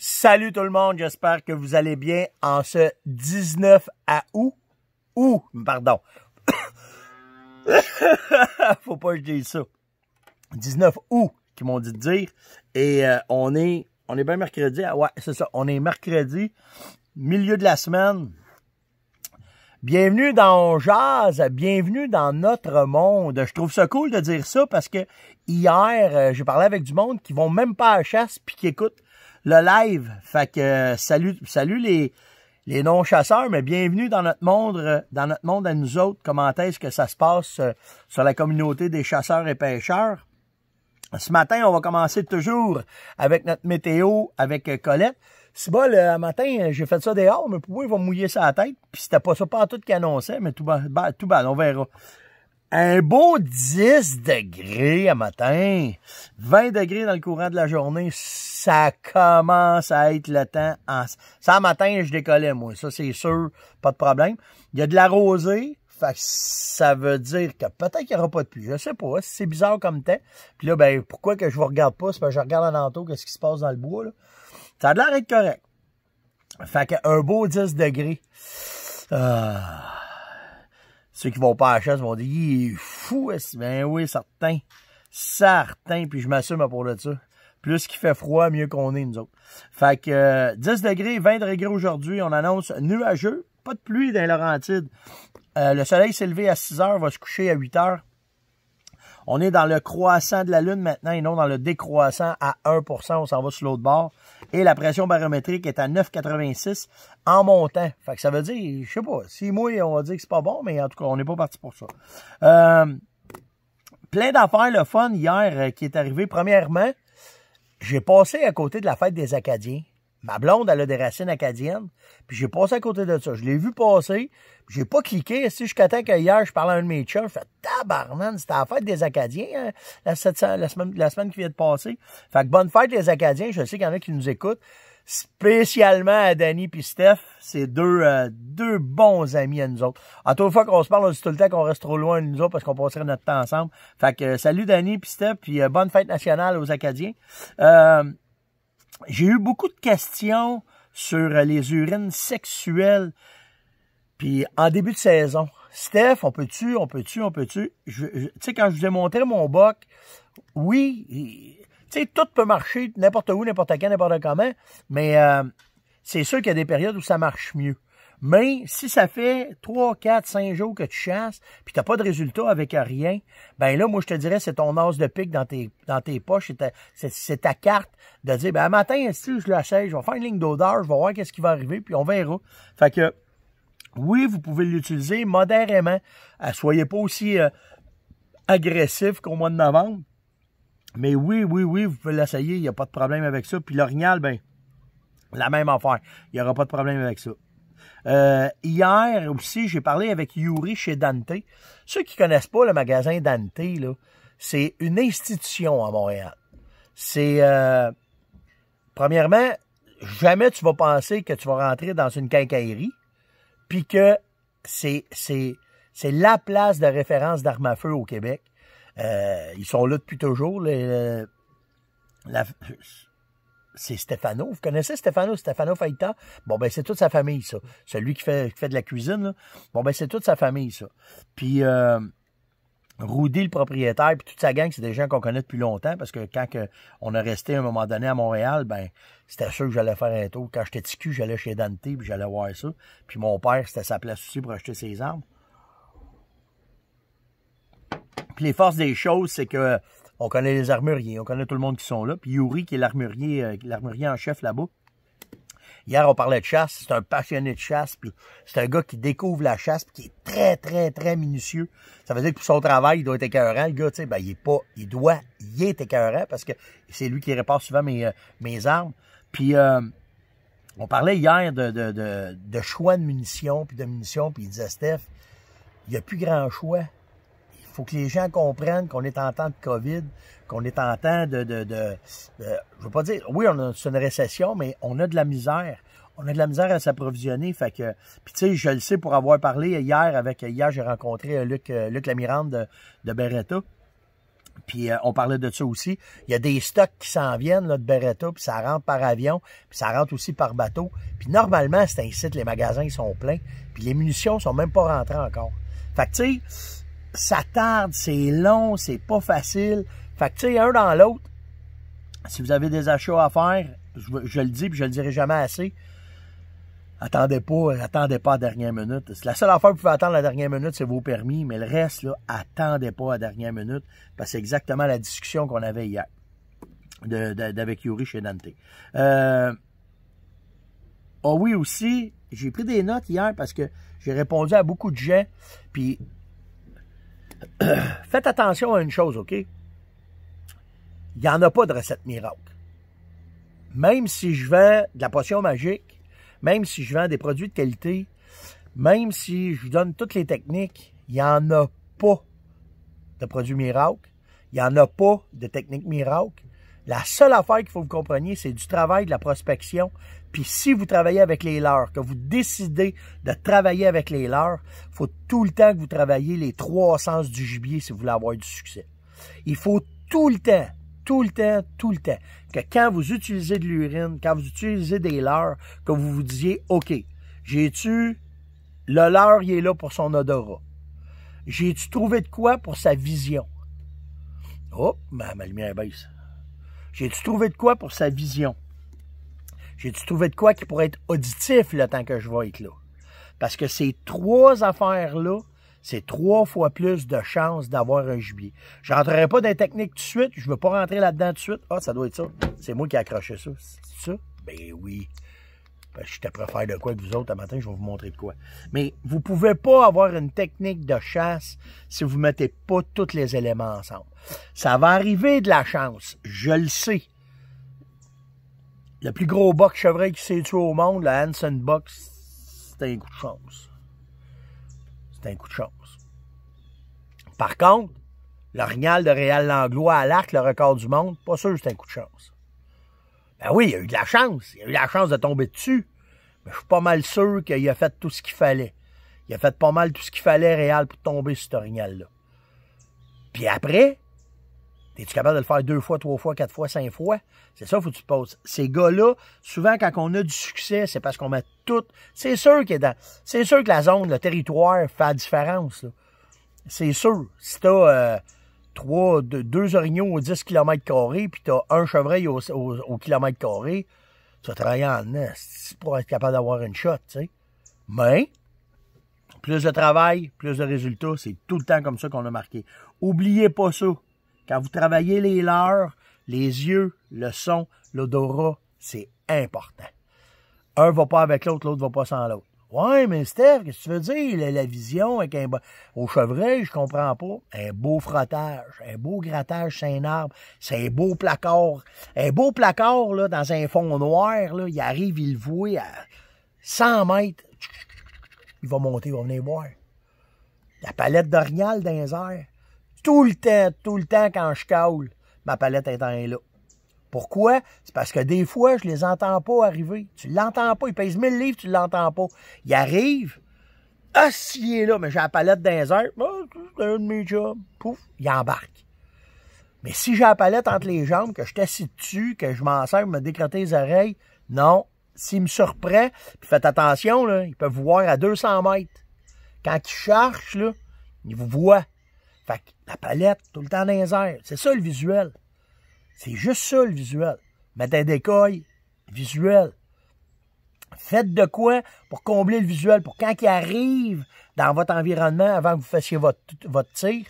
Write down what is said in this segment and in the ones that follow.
Salut tout le monde, j'espère que vous allez bien en ce 19 à août. Ou, pardon. Faut pas que je dise ça. 19 août, qui m'ont dit de dire. Et euh, on est on est bien mercredi. Ah ouais, c'est ça. On est mercredi, milieu de la semaine. Bienvenue dans Jazz, bienvenue dans notre monde. Je trouve ça cool de dire ça parce que hier, euh, j'ai parlé avec du monde qui vont même pas à chasse puis qui écoutent le live. Fait que euh, salut, salut les, les non-chasseurs, mais bienvenue dans notre monde, euh, dans notre monde à nous autres. Comment est-ce que ça se passe euh, sur la communauté des chasseurs et pêcheurs? Ce matin, on va commencer toujours avec notre météo, avec Colette. C'est bon, le matin, j'ai fait ça dehors, mais pourquoi il va mouiller sa tête? Puis c'était pas ça pas tout qui annonçait, mais tout, bas, tout bas, on verra un beau 10 degrés à matin, 20 degrés dans le courant de la journée, ça commence à être le temps. En... Ça, à matin, je décollais, moi. Ça, c'est sûr, pas de problème. Il y a de la rosée, fait que ça veut dire que peut-être qu'il n'y aura pas de pluie. Je sais pas, c'est bizarre comme temps. Puis là, ben, pourquoi que je vous regarde pas? je regarde en entour qu'est-ce qui se passe dans le bois, là. Ça a l'air d'être correct. Fait un beau 10 degrés. Ah. Ceux qui vont pas à la chasse vont dire, il est fou, ben oui, certain. Certain, puis je m'assume pour le dessus Plus qu'il fait froid, mieux qu'on est, nous autres. Fait que 10 euh, degrés, 20 degrés aujourd'hui, on annonce nuageux, pas de pluie dans la Laurentides. Euh, le soleil s'est levé à 6 heures, va se coucher à 8 heures. On est dans le croissant de la Lune maintenant et non dans le décroissant à 1 On s'en va sur l'autre bord. Et la pression barométrique est à 9,86 en montant. Fait que ça veut dire, je sais pas, si moi, on va dire que c'est pas bon, mais en tout cas, on n'est pas parti pour ça. Euh, plein d'affaires, le fun hier euh, qui est arrivé. Premièrement, j'ai passé à côté de la fête des Acadiens. Ma blonde, elle a des racines acadiennes. Puis j'ai passé à côté de ça. Je l'ai vu passer. J'ai pas cliqué. Si jusqu'à temps qu'hier, je parlais à un de mes je fais Tabarnan, c'était la fête des Acadiens, hein, la, semaine, la semaine qui vient de passer. Fait que bonne fête les Acadiens. Je sais qu'il y en a qui nous écoutent. Spécialement à Danny et Steph, c'est deux, euh, deux bons amis à nous autres. À toute fois qu'on se parle, on dit tout le temps qu'on reste trop loin de nous autres parce qu'on passerait notre temps ensemble. Fait que euh, salut Danny et Steph, puis euh, bonne fête nationale aux Acadiens. J'ai eu beaucoup de questions sur euh, les urines sexuelles. Puis en début de saison, Steph, on peut-tu, on peut-tu, on peut-tu? Tu sais, quand je vous ai montré mon boc, oui, tu sais, tout peut marcher n'importe où, n'importe quand, n'importe comment, mais euh, c'est sûr qu'il y a des périodes où ça marche mieux. Mais si ça fait 3, 4, 5 jours que tu chasses, puis n'as pas de résultat avec rien, ben là, moi, je te dirais, c'est ton as de pic dans tes, dans tes poches, c'est ta, carte de dire, ben, matin, si je l'achète, je vais faire une ligne d'odeur, je vais voir qu'est-ce qui va arriver, puis on verra. Fait que, oui, vous pouvez l'utiliser modérément. Euh, soyez pas aussi euh, agressif qu'au mois de novembre. Mais oui, oui, oui, vous pouvez l'essayer, il n'y a pas de problème avec ça. Puis l'orignal, ben, la même affaire. Il n'y aura pas de problème avec ça. Euh, hier aussi, j'ai parlé avec Yuri chez Dante. Ceux qui connaissent pas le magasin Dante, c'est une institution à Montréal. C'est euh, premièrement, jamais tu vas penser que tu vas rentrer dans une quincaillerie, puis que c'est c'est c'est la place de référence d'armes à feu au Québec. Euh, ils sont là depuis toujours. Les, la, c'est Stefano. Vous connaissez Stefano, Stefano Faita? Bon, ben c'est toute sa famille, ça. Celui qui fait, fait de la cuisine, là. Bon, ben c'est toute sa famille, ça. Puis euh, le propriétaire, puis toute sa gang, c'est des gens qu'on connaît depuis longtemps, parce que quand on a resté un moment donné à Montréal, ben c'était sûr que j'allais faire un tour. Quand j'étais petit j'allais chez Dante, puis j'allais voir ça. Puis mon père, c'était sa place aussi pour acheter ses armes. Puis les forces des choses, c'est que on connaît les armuriers, on connaît tout le monde qui sont là. Puis Yuri, qui est l'armurier, euh, l'armurier en chef là-bas. Hier, on parlait de chasse. C'est un passionné de chasse. Puis c'est un gars qui découvre la chasse, qui est très, très, très minutieux. Ça veut dire que pour son travail, il doit être écœurant. Le gars, tu sais, ben, il est pas, il doit, y est écœurant parce que c'est lui qui répare souvent mes, euh, mes armes. Puis, euh, on parlait hier de, de, choix de munitions, puis de munitions, puis il disait, Steph, il n'y a plus grand choix faut que les gens comprennent qu'on est en temps de COVID, qu'on est en temps de, de, de, Je veux pas dire... Oui, on a, une récession, mais on a de la misère. On a de la misère à s'approvisionner. Fait que... Puis tu sais, je le sais pour avoir parlé hier avec... Hier, j'ai rencontré Luc, euh, Luc Lamirande de, de Beretta. Puis euh, on parlait de ça aussi. Il y a des stocks qui s'en viennent là, de Beretta, puis ça rentre par avion, puis ça rentre aussi par bateau. Puis normalement, c'est un site, les magasins sont pleins, puis les munitions sont même pas rentrées encore. Fait que tu sais, ça tarde, c'est long, c'est pas facile. Fait que, tu sais, un dans l'autre, si vous avez des achats à faire, je, le dis, puis je le dirai jamais assez, attendez pas, attendez pas à la dernière minute. La seule affaire que vous pouvez attendre à la dernière minute, c'est vos permis, mais le reste, là, attendez pas à la dernière minute, parce que c'est exactement la discussion qu'on avait hier d'avec Yuri chez Dante. Euh, ah oui aussi, j'ai pris des notes hier parce que j'ai répondu à beaucoup de gens, puis Faites attention à une chose, OK? Il n'y en a pas de recette miracle. Même si je vends de la potion magique, même si je vends des produits de qualité, même si je vous donne toutes les techniques, il n'y en a pas de produits miracles. Il n'y en a pas de techniques miracles. La seule affaire qu'il faut que vous compreniez, c'est du travail, de la prospection. Puis si vous travaillez avec les leurs, que vous décidez de travailler avec les leurs, faut tout le temps que vous travaillez les trois sens du gibier si vous voulez avoir du succès. Il faut tout le temps, tout le temps, tout le temps, que quand vous utilisez de l'urine, quand vous utilisez des leurs, que vous vous disiez, OK, j'ai-tu... Le leurre, il est là pour son odorat. J'ai-tu trouvé de quoi pour sa vision? Oh, ma, ma lumière baisse jai dû trouver de quoi pour sa vision? jai dû trouvé de quoi qui pourrait être auditif le temps que je vais être là? Parce que ces trois affaires-là, c'est trois fois plus de chances d'avoir un gibier. Je rentrerai pas dans les techniques tout de suite. Je veux pas rentrer là-dedans tout de suite. Ah, ça doit être ça. C'est moi qui ai accroché ça. C'est ça? Ben oui. Ben, je suis prêt à faire de quoi que vous autres, ce matin, je vais vous montrer de quoi. Mais vous ne pouvez pas avoir une technique de chasse si vous ne mettez pas tous les éléments ensemble. Ça va arriver de la chance, je le sais. Le plus gros box chevreuil qui s'est tué au monde, le Hanson Box, c'est un coup de chance. C'est un coup de chance. Par contre, l'orignal de Real Langlois à l'arc, le record du monde, pas sûr que c'est un coup de chance. Ben oui, il a eu de la chance. Il a eu la chance de tomber dessus. Mais je suis pas mal sûr qu'il a fait tout ce qu'il fallait. Il a fait pas mal tout ce qu'il fallait, réel, pour tomber sur cet là Puis après, es-tu capable de le faire deux fois, trois fois, quatre fois, cinq fois? C'est ça, faut que tu te poses. Ces gars-là, souvent, quand on a du succès, c'est parce qu'on met tout. C'est sûr, est dans... sûr que la zone, le territoire fait la différence. C'est sûr. Si t'as. Euh, trois, deux, deux orignaux au 10 km, puis tu as un chevreuil au, au, km kilomètre carré, tu vas travailler en nest pour être capable d'avoir une shot, tu Mais, plus de travail, plus de résultats, c'est tout le temps comme ça qu'on a marqué. Oubliez pas ça. Quand vous travaillez les leurs, les yeux, le son, l'odorat, c'est important. Un va pas avec l'autre, l'autre va pas sans l'autre. Ouais, mais Steph, qu'est-ce que tu veux dire? La, la vision avec un au chevreuil, je comprends pas. Un beau frottage, un beau grattage c'est un arbre, c'est un beau placard. Un beau placard, là, dans un fond noir, là, il arrive, il le voit à 100 mètres. Il va monter, il va venir voir. La palette d'Orial dans les Tout le temps, tout le temps, quand je caule, ma palette est en là. Pourquoi? C'est parce que des fois, je les entends pas arriver. Tu l'entends pas. Ils pèsent 1000 livres, tu l'entends pas. Ils arrivent. Ah, est là, mais j'ai la palette dans les ah, un de mes jobs. Pouf, il embarque. Mais si j'ai la palette entre les jambes, que je t'assis dessus, que je m'en sers, me décroter les oreilles, non. S'il me surprend, puis faites attention, là, ils peuvent voir à 200 mètres. Quand ils cherchent, là, ils vous voient. Fait que la palette, tout le temps dans les C'est ça le visuel. C'est juste ça, le visuel. Mettez des décoil, visuel. Faites de quoi pour combler le visuel, pour quand il arrive dans votre environnement, avant que vous fassiez votre, votre tir,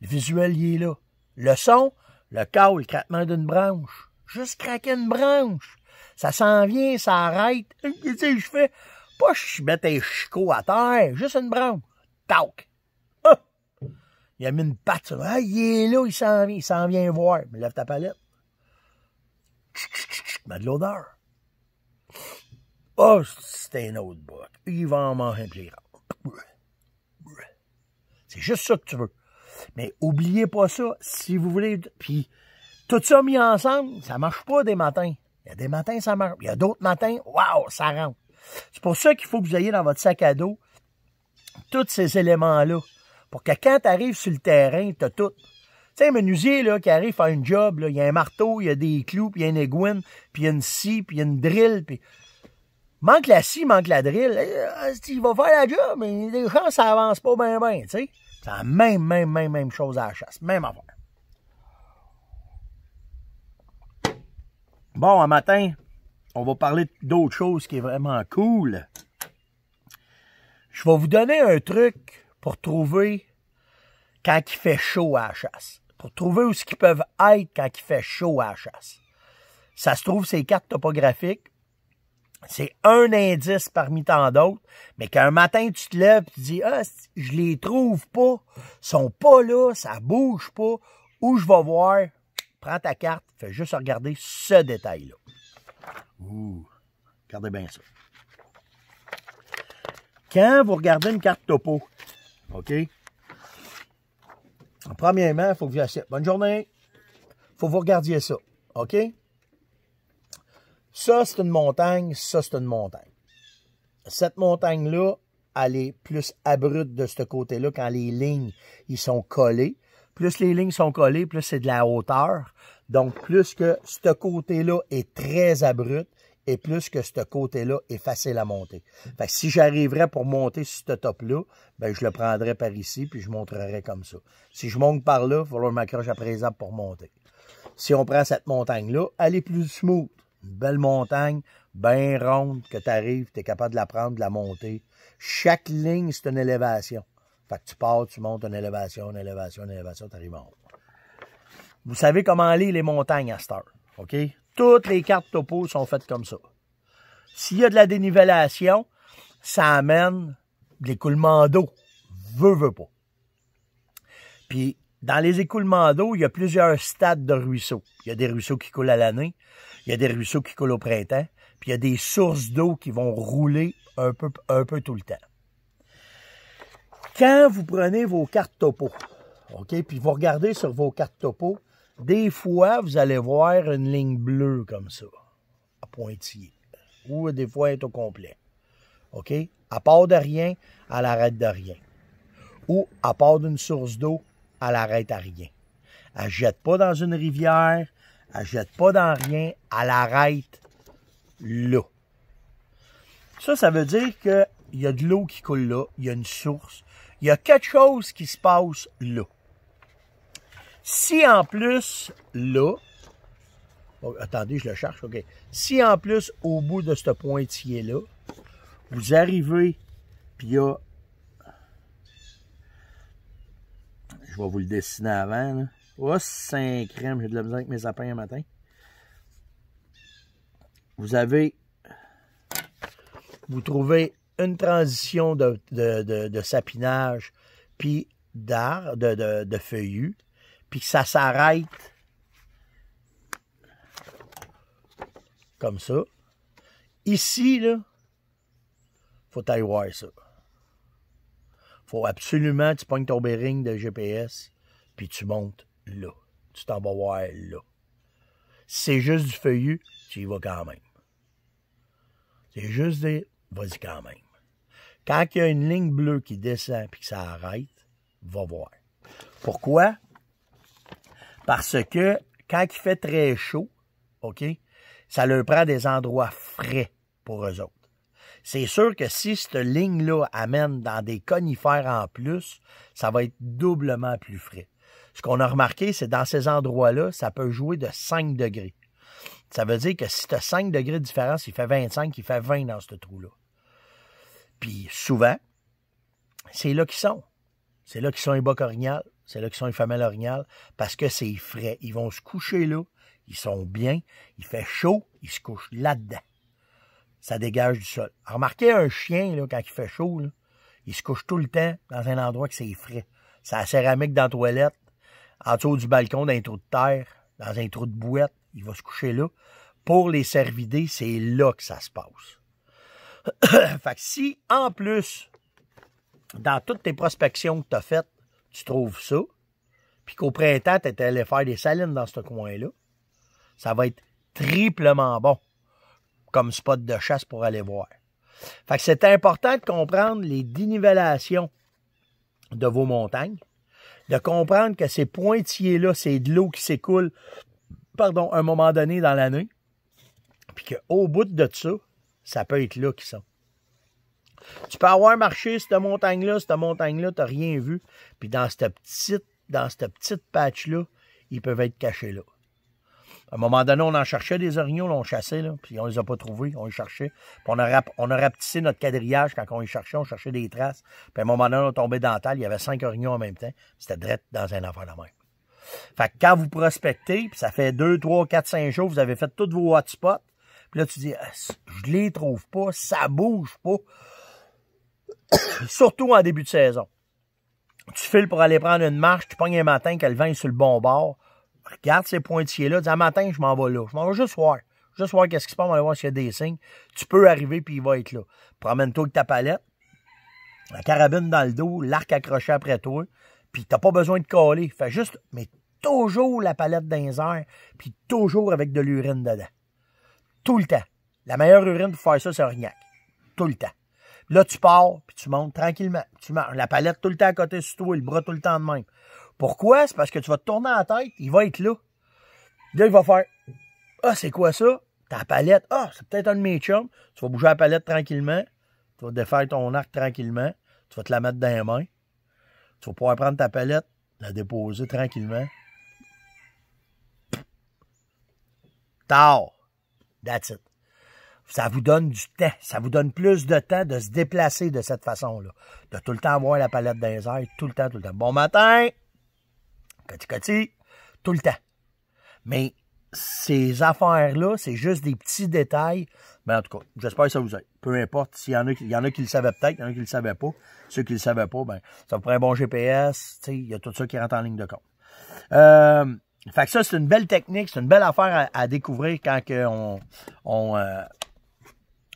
le visuel, il est là. Le son, le câble, le craquement d'une branche. Juste craquer une branche. Ça s'en vient, ça arrête. Hum, tu sais, je fais pas je mets un chicot à terre, juste une branche. Tac. Hum. Il a mis une patte. Ah, il est là, il s'en vient, il s'en vient voir. lève ta palette. Ben, de l'odeur. oh, ah, c'était un autre boîte. Il va en manger C'est juste ça que tu veux. Mais oubliez pas ça, si vous voulez. Puis, tout ça mis ensemble, ça marche pas des matins. Il y a des matins, ça marche. Il y a d'autres matins, waouh, ça rentre. C'est pour ça qu'il faut que vous ayez dans votre sac à dos tous ces éléments-là. Pour que quand tu arrives sur le terrain, tu as tout sais, un menuisier là, qui arrive à faire une job, il y a un marteau, il y a des clous, puis il y a une aiguine, puis il y a une scie, puis il y a une drille, Manque la scie, manque la drille. Eh, il va faire la job, mais des gens, ça avance pas bien, bien, tu sais. C'est la même, même, même, même chose à la chasse. Même affaire. Bon, un matin, on va parler d'autre chose qui est vraiment cool. Je vais vous donner un truc pour trouver quand il fait chaud à la chasse pour trouver où ce qu'ils peuvent être quand il fait chaud à la chasse. Ça se trouve, ces cartes topographiques, c'est un indice parmi tant d'autres, mais qu'un matin tu te lèves et tu dis Ah, je les trouve pas, ils sont pas là, ça bouge pas, où je vais voir, prends ta carte, fais juste regarder ce détail-là. Ouh, regardez bien ça. Quand vous regardez une carte topo, OK? Premièrement, il faut que vous achetiez. Bonne journée. faut que vous regardiez ça. OK? Ça, c'est une montagne. Ça, c'est une montagne. Cette montagne-là, elle est plus abrupte de ce côté-là quand les lignes ils sont collées. Plus les lignes sont collées, plus c'est de la hauteur. Donc, plus que ce côté-là est très abrupt, et plus que ce côté-là est facile à monter. Fait si j'arriverais pour monter sur ce top-là, ben je le prendrais par ici, puis je montrerais comme ça. Si je monte par là, il va falloir que je m'accroche à présent pour monter. Si on prend cette montagne-là, elle est plus smooth. Une belle montagne, bien ronde, que tu arrives, tu es capable de la prendre, de la monter. Chaque ligne, c'est une élévation. Fait que tu pars, tu montes une élévation, une élévation, une élévation, tu arrives en haut. Vous savez comment aller les montagnes à Star, OK? Toutes les cartes topo sont faites comme ça. S'il y a de la dénivellation, ça amène l'écoulement d'eau. Veux, veux pas. Puis, dans les écoulements d'eau, il y a plusieurs stades de ruisseaux. Il y a des ruisseaux qui coulent à l'année, il y a des ruisseaux qui coulent au printemps, puis il y a des sources d'eau qui vont rouler un peu, un peu tout le temps. Quand vous prenez vos cartes topo, OK, puis vous regardez sur vos cartes topo, des fois, vous allez voir une ligne bleue comme ça, à pointillé, ou des fois elle est au complet. OK? À part de rien, elle arrête de rien. Ou à part d'une source d'eau, elle arrête à rien. Elle ne jette pas dans une rivière, elle ne jette pas dans rien, elle arrête là. Ça, ça veut dire qu'il y a de l'eau qui coule là, il y a une source, il y a quelque chose qui se passe là. Si en plus, là, oh, attendez, je le cherche, OK. Si en plus, au bout de ce pointillé-là, vous arrivez, puis il y a... Je vais vous le dessiner avant, là. Oh, c'est crème, j'ai de la misère avec mes sapins un matin. Vous avez... Vous trouvez une transition de, sapinage, puis d'art, de feuillus puis que ça s'arrête comme ça. Ici, là, faut aller voir ça. Faut absolument tu pognes ton bearing de GPS, puis tu montes là. Tu t'en vas voir là. c'est juste du feuillu, tu y vas quand même. C'est juste des... Vas-y quand même. Quand il y a une ligne bleue qui descend puis que ça arrête, va voir. Pourquoi? Parce que quand il fait très chaud, OK, ça leur prend des endroits frais pour eux autres. C'est sûr que si cette ligne-là amène dans des conifères en plus, ça va être doublement plus frais. Ce qu'on a remarqué, c'est dans ces endroits-là, ça peut jouer de 5 degrés. Ça veut dire que si tu as 5 degrés de différence, il fait 25, il fait 20 dans ce trou-là. Puis souvent, c'est là qu'ils sont. C'est là qu'ils sont les bas c'est là qu'ils sont les femelles orignales, parce que c'est frais. Ils vont se coucher là, ils sont bien, il fait chaud, ils se couchent là-dedans. Ça dégage du sol. Remarquez un chien, là, quand il fait chaud, il se couche tout le temps dans un endroit que c'est frais. C'est la céramique dans la toilette, en dessous du balcon, dans un trou de terre, dans un trou de bouette, il va se coucher là. Pour les cervidés, c'est là que ça se passe. fait que si, en plus, dans toutes tes prospections que tu as faites, tu trouves ça, puis qu'au printemps, tu es allé faire des salines dans ce coin-là, ça va être triplement bon comme spot de chasse pour aller voir. Fait que c'est important de comprendre les dénivellations de vos montagnes, de comprendre que ces pointillés-là, c'est de l'eau qui s'écoule, pardon, un moment donné dans l'année, puis qu'au bout de ça, ça peut être là qui sont. Tu peux avoir marché cette montagne-là, cette montagne-là, tu n'as rien vu. Puis dans cette petite, dans cette petite patch-là, ils peuvent être cachés là. À un moment donné, on en cherchait des orignaux, on on chassait, là, puis on les a pas trouvés, on les cherchait. Puis on a, on rapetissé notre quadrillage quand on les cherchait, on cherchait des traces. Puis à un moment donné, on est tombé dans il y avait cinq orignaux en même temps. C'était drette dans un affaire de même. Fait que quand vous prospectez, puis ça fait deux, trois, quatre, cinq jours, vous avez fait tous vos hotspots, puis là, tu dis, ah, je les trouve pas, ça bouge pas. surtout en début de saison. Tu files pour aller prendre une marche, tu pognes un matin qu'elle le sur le bon bord. Regarde ces pointillés-là, dis un matin, je m'en vais là. Je m'en vais juste voir. Juste voir qu'est-ce qui se passe, on va voir s'il y a des signes. Tu peux arriver, puis il va être là. Promène-toi avec ta palette, la carabine dans le dos, l'arc accroché après toi, puis t'as pas besoin de coller. Fais juste, mais toujours la palette d'un air, puis toujours avec de l'urine dedans. Tout le temps. La meilleure urine pour faire ça, c'est Orignac. Tout le temps. Là, tu pars, puis tu montes tranquillement. Tu La palette tout le temps à côté de toi, le bras tout le temps de même. Pourquoi? C'est parce que tu vas te tourner la tête, il va être là. Là, il va faire Ah, c'est quoi ça? Ta palette. Ah, c'est peut-être un de mes chums. Tu vas bouger la palette tranquillement. Tu vas défaire ton arc tranquillement. Tu vas te la mettre dans les mains. Tu vas pouvoir prendre ta palette, la déposer tranquillement. Tard. That's it ça vous donne du temps. Ça vous donne plus de temps de se déplacer de cette façon-là. De tout le temps avoir la palette des les airs, tout le temps, tout le temps. Bon matin! Coti, coti! Tout le temps. Mais ces affaires-là, c'est juste des petits détails. Mais en tout cas, j'espère que ça vous aide. Peu importe, s'il y en a, il y en a qui le savaient peut-être, il y en a qui le savaient pas. Ceux qui le savaient pas, ben, ça vous prend un bon GPS, il y a tout ça qui rentre en ligne de compte. Euh, fait ça, c'est une belle technique, c'est une belle affaire à, découvrir quand on, euh,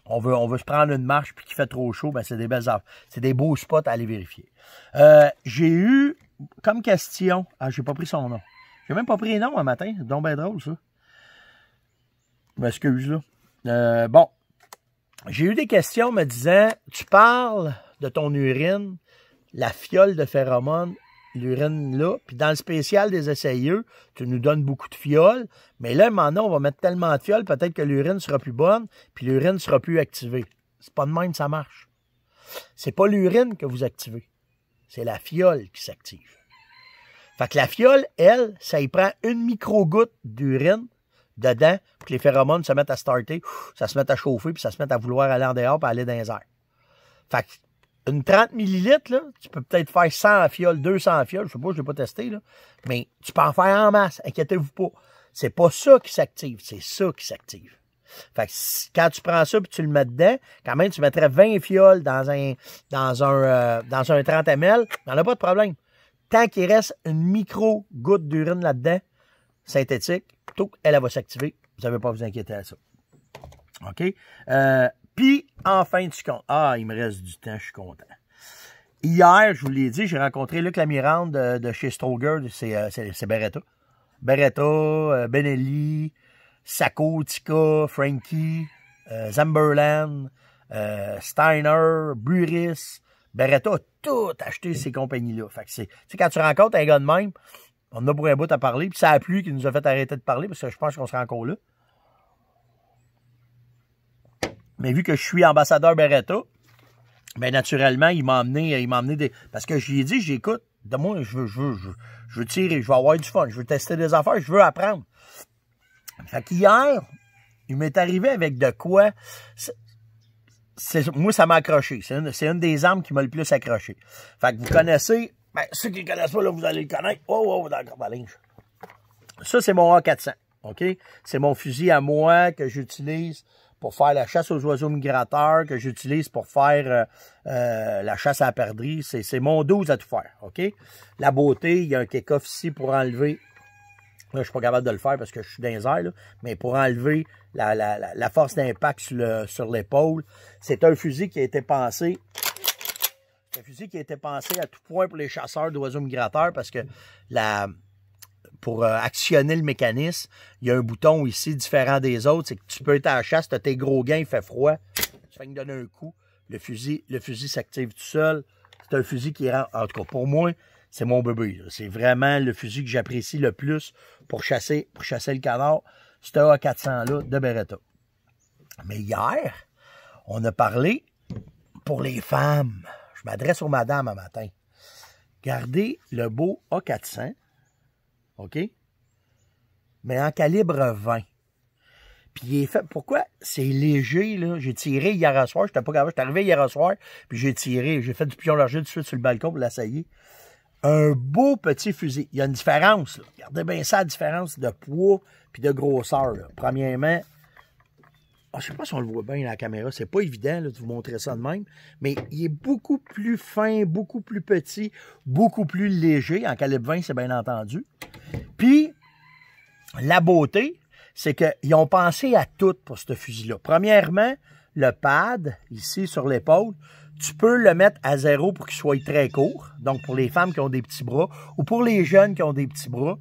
on veut, on veut se prendre une marche puis qu'il fait trop chaud, ben c'est des belles C'est des beaux spots à aller vérifier. Euh, j'ai eu comme question. Ah, j'ai pas pris son nom. J'ai même pas pris nom un matin. Donc ben drôle, ça. m'excuse là. Euh, bon. J'ai eu des questions me disant Tu parles de ton urine, la fiole de phéromones l'urine là. Puis dans le spécial des essayeux, tu nous donnes beaucoup de fioles, mais là, maintenant, on va mettre tellement de fioles, peut-être que l'urine sera plus bonne, puis l'urine sera plus activée. C'est pas de même ça marche. C'est pas l'urine que vous activez, c'est la fiole qui s'active. Fait que la fiole, elle, ça y prend une micro-goutte d'urine dedans pour que les phéromones se mettent à starter, ça se met à chauffer, puis ça se met à vouloir aller en dehors, puis aller dans les airs. Fait que une 30 millilitres, là, tu peux peut-être faire 100 fioles, 200 fioles, je sais pas, je l'ai pas testé, là, mais tu peux en faire en masse, inquiétez-vous pas. C'est pas ça qui s'active, c'est ça qui s'active. Fait que quand tu prends ça puis tu le mets dedans, quand même, tu mettrais 20 fioles dans un, dans un, euh, dans un 30 ml, n'en a pas de problème. Tant qu'il reste une micro-goutte d'urine là-dedans, synthétique, plutôt elle va s'activer, vous avez pas à vous inquiéter à ça. OK? Euh, puis, enfin, tu comptes. ah, il me reste du temps, je suis content. Hier, je vous l'ai dit, j'ai rencontré Luc Lamirande de, chez Stroger, euh, c'est Beretta. Beretta, euh, Benelli, Sacco, Tika, Frankie, euh, Zamberland, Steiner, Buris, Beretta a tout acheté ces compagnies-là. Fait que c'est, quand tu rencontres un gars de même, on a pour un bout à parler, puis ça a plu qu'il nous a fait arrêter de parler, parce que je pense qu'on sera encore là. Mais vu que je suis ambassadeur Beretta, bien naturellement, il m'a emmené, il m'a amené des. Parce que je lui ai dit, j'écoute, de moi, je veux, je je tirer, je veux avoir du fun, je veux tester des affaires, je veux apprendre. Fait qu'hier, il m'est arrivé avec de quoi. Moi, ça m'a accroché. C'est une, des armes qui m'a le plus accroché. Fait que vous connaissez, Bien, ceux qui ne connaissent pas, là, vous allez le connaître. Oh, oh, oh dans la linge. Ça, c'est mon A400. OK? C'est mon fusil à moi que j'utilise pour faire la chasse aux oiseaux migrateurs, que j'utilise pour faire euh, euh, la chasse à la perdrix. C'est mon 12 à tout faire, OK? La beauté, il y a un kick-off ici pour enlever... Là, je suis pas capable de le faire parce que je suis dans les mais pour enlever la, force d'impact sur l'épaule. C'est un fusil qui a été pensé un fusil qui a été pensé à tout point pour les chasseurs d'oiseaux migrateurs parce que la, pour euh, actionner le mécanisme, il y a un bouton ici différent des autres. C'est que tu peux être à chasse, tu as tes gros gains, il fait froid. Tu fais me donner un coup. Le fusil, le fusil s'active tout seul. C'est un fusil qui rend. En tout cas, pour moi, c'est mon bébé. C'est vraiment le fusil que j'apprécie le plus pour chasser, pour chasser le canard. C'est un A400-là de Beretta. Mais hier, on a parlé pour les femmes. Je m'adresse aux madames un matin. Gardez le beau A400 OK? Mais en calibre 20. Puis il est fait. Pourquoi? C'est léger, là. J'ai tiré hier soir. J'étais pas capable. J'étais arrivé hier soir, puis j'ai tiré. J'ai fait du pion largé tout de suite sur le balcon pour l'assailler. Un beau petit fusil. Il y a une différence, là. Regardez bien ça, la différence de poids puis de grosseur, Premièrement, ah, je ne sais pas si on le voit bien à la caméra, c'est pas évident de vous montrer ça de même, mais il est beaucoup plus fin, beaucoup plus petit, beaucoup plus léger. En calibre 20, c'est bien entendu. Puis, la beauté, c'est qu'ils ont pensé à tout pour ce fusil-là. Premièrement, le pad, ici sur l'épaule, tu peux le mettre à zéro pour qu'il soit très court, donc pour les femmes qui ont des petits bras, ou pour les jeunes qui ont des petits bras.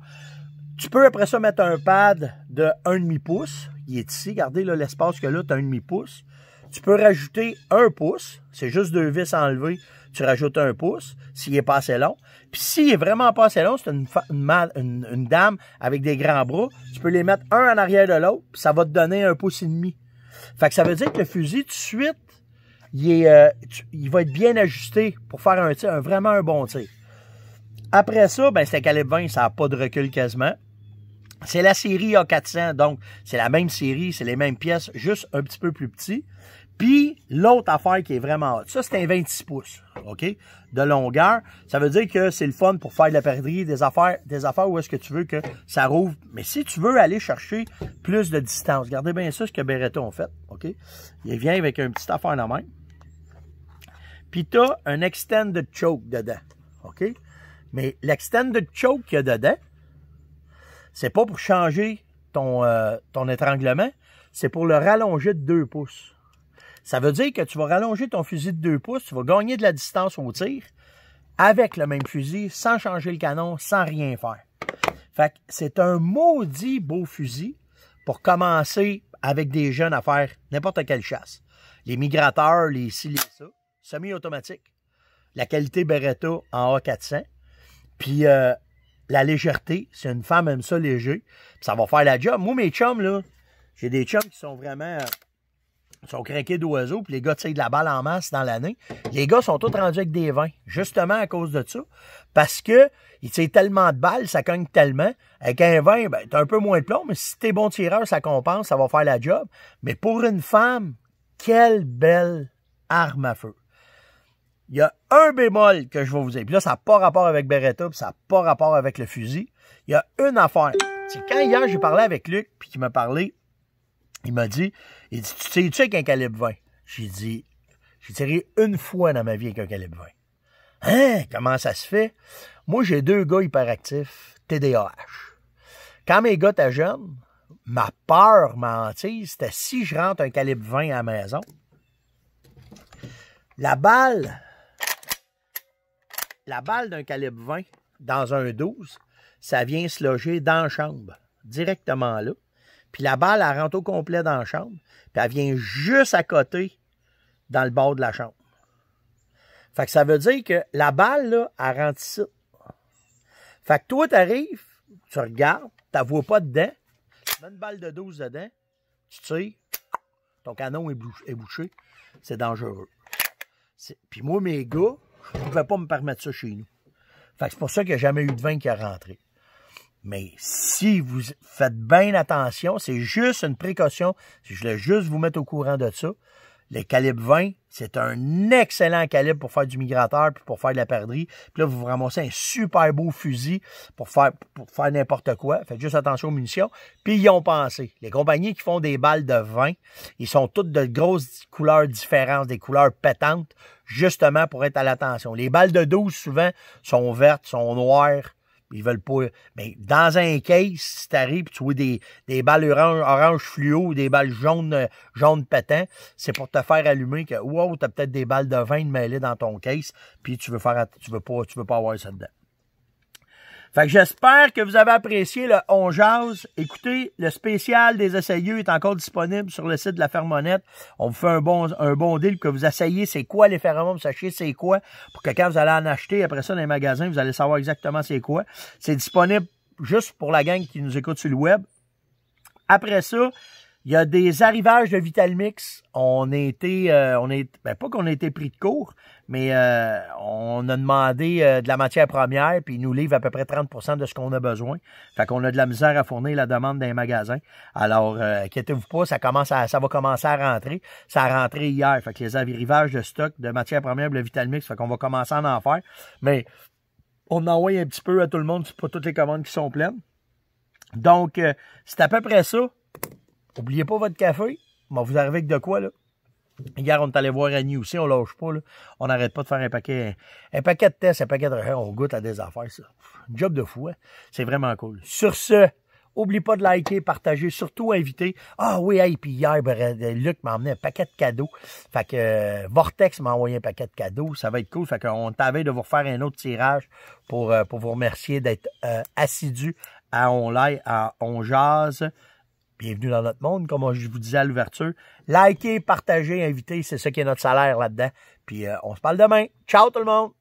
Tu peux après ça mettre un pad de 1,5 pouce, il est ici. Regardez l'espace que là, tu as un demi-pouce. Tu peux rajouter un pouce. C'est juste deux vis enlevées. Tu rajoutes un pouce s'il est pas assez long. Puis s'il est vraiment pas assez long, c'est une, une, une, dame avec des grands bras. Tu peux les mettre un en arrière de l'autre. ça va te donner un pouce et demi. Fait que ça veut dire que le fusil, tout de suite, il, euh, va être bien ajusté pour faire un tir, vraiment un bon tir. Après ça, ben, c'est calibre 20, ça n'a pas de recul quasiment. C'est la série A400, donc c'est la même série, c'est les mêmes pièces, juste un petit peu plus petit. Puis l'autre affaire qui est vraiment haute, ça c'est un 26 pouces, OK, de longueur. Ça veut dire que c'est le fun pour faire de la perdrie des affaires, des affaires où est-ce que tu veux que ça rouvre. Mais si tu veux aller chercher plus de distance, regardez bien ça ce que Beretta a fait, OK? Il vient avec un petit affaire la main. Puis tu as un extended choke dedans, OK? Mais l'extended choke qu'il y a dedans, c'est pas pour changer ton, euh, ton étranglement, c'est pour le rallonger de 2 pouces. Ça veut dire que tu vas rallonger ton fusil de 2 pouces, tu vas gagner de la distance au tir avec le même fusil, sans changer le canon, sans rien faire. Fait que c'est un maudit beau fusil pour commencer avec des jeunes à faire n'importe quelle chasse. Les migrateurs, les ci, ça, semi-automatique. La qualité Beretta en A400. Puis euh, la légèreté. Si une femme aime ça léger, ça va faire la job. Moi, mes chums, là, j'ai des chums qui sont vraiment. Ils euh, sont craqués d'oiseaux, puis les gars tirent de la balle en masse dans l'année. Les gars sont tous rendus avec des vins, justement à cause de ça. Parce que ils tirent tellement de balles, ça cogne tellement. Avec un vin, ben, t'as un peu moins de plomb, mais si t'es bon tireur, ça compense, ça va faire la job. Mais pour une femme, quelle belle arme à feu il y a un bémol que je vais vous dire. Puis là, ça n'a pas rapport avec Beretta, puis ça n'a pas rapport avec le fusil. Il y a une affaire. quand hier, j'ai parlé avec Luc, puis il m'a parlé, il m'a dit, il dit, tu sais-tu avec un calibre 20? J'ai dit, j'ai tiré une fois dans ma vie avec un calibre 20. Hein? Comment ça se fait? Moi, j'ai deux gars hyperactifs, TDAH. Quand mes gars étaient jeunes, ma peur, ma hantise, c'était si je rentre un calibre 20 à la maison, la balle la balle d'un calibre 20 dans un 12, ça vient se loger dans la chambre, directement là. Puis la balle, elle rentre au complet dans la chambre, puis elle vient juste à côté dans le bord de la chambre. Fait que ça veut dire que la balle, là, elle rentre ici. Fait que toi, arrives, tu regardes, t'as vois pas dedans, tu mets une balle de 12 dedans, tu tires, ton canon est bouché, c'est dangereux. Puis moi, mes gars, vous ne pouvez pas me permettre ça chez nous. c'est pour ça qu'il n'y a jamais eu de vin qui est rentré. Mais si vous faites bien attention, c'est juste une précaution. Je voulais juste vous mettre au courant de ça. Le calibre 20, c'est un excellent calibre pour faire du migrateur puis pour faire de la perdrie. Puis là, vous vous ramassez un super beau fusil pour faire, pour faire n'importe quoi. Faites juste attention aux munitions. Puis ils ont pensé. Les compagnies qui font des balles de 20, ils sont toutes de grosses couleurs différentes, des couleurs pétantes, justement pour être à l'attention. Les balles de 12, souvent, sont vertes, sont noires. Ils veulent pas. Mais dans un case, si t'arrives tu vois des, des balles orange, orange fluo, des balles jaunes, jaunes pétants, c'est pour te faire allumer que tu as peut-être des balles de vin de mêlée dans ton case, puis tu veux faire tu veux pas tu veux pas avoir ça dedans. Fait que j'espère que vous avez apprécié le On Jase. Écoutez, le spécial des essayeux est encore disponible sur le site de la Fermonette. On vous fait un bon, un bon deal que vous essayez c'est quoi les fermons, vous sachiez c'est quoi, pour que quand vous allez en acheter après ça dans les magasins, vous allez savoir exactement c'est quoi. C'est disponible juste pour la gang qui nous écoute sur le web. Après ça, il y a des arrivages de Vitalmix. On a été, euh, on est, ben, pas qu'on a été pris de court, mais euh, on a demandé euh, de la matière première, puis ils nous livrent à peu près 30 de ce qu'on a besoin. Fait qu'on a de la misère à fournir la demande d'un magasin. Alors, inquiétez-vous pas, ça commence, ça va commencer à rentrer. Ça a rentré hier. Fait que les arrivages de stock de matière première, de Vitalmix, fait qu'on va commencer à en faire. Mais on envoie un petit peu à tout le monde, c'est pas toutes les commandes qui sont pleines. Donc, c'est à peu près ça. Oubliez pas votre café. Mais vous arrivez avec de quoi, là? Regarde, on est allé voir Annie aussi, on lâche pas, là. On n'arrête pas de faire un paquet, un paquet de tests, un paquet de recherches. On goûte à des affaires, ça. Job de fou, hein? C'est vraiment cool. Sur ce, Oublie pas de liker, partager, surtout inviter. Ah oui, hey, puis hier, ben, Luc m'a emmené un paquet de cadeaux. Fait que euh, Vortex m'a envoyé un paquet de cadeaux. Ça va être cool. Fait qu'on t'avait de vous refaire un autre tirage pour, euh, pour vous remercier d'être euh, assidu à On Live, à On Jazz bienvenue dans notre monde, comme je vous disais à l'ouverture. Likez, partagez, invitez, c'est ça qui est notre salaire là-dedans. Puis euh, on se parle demain. Ciao tout le monde!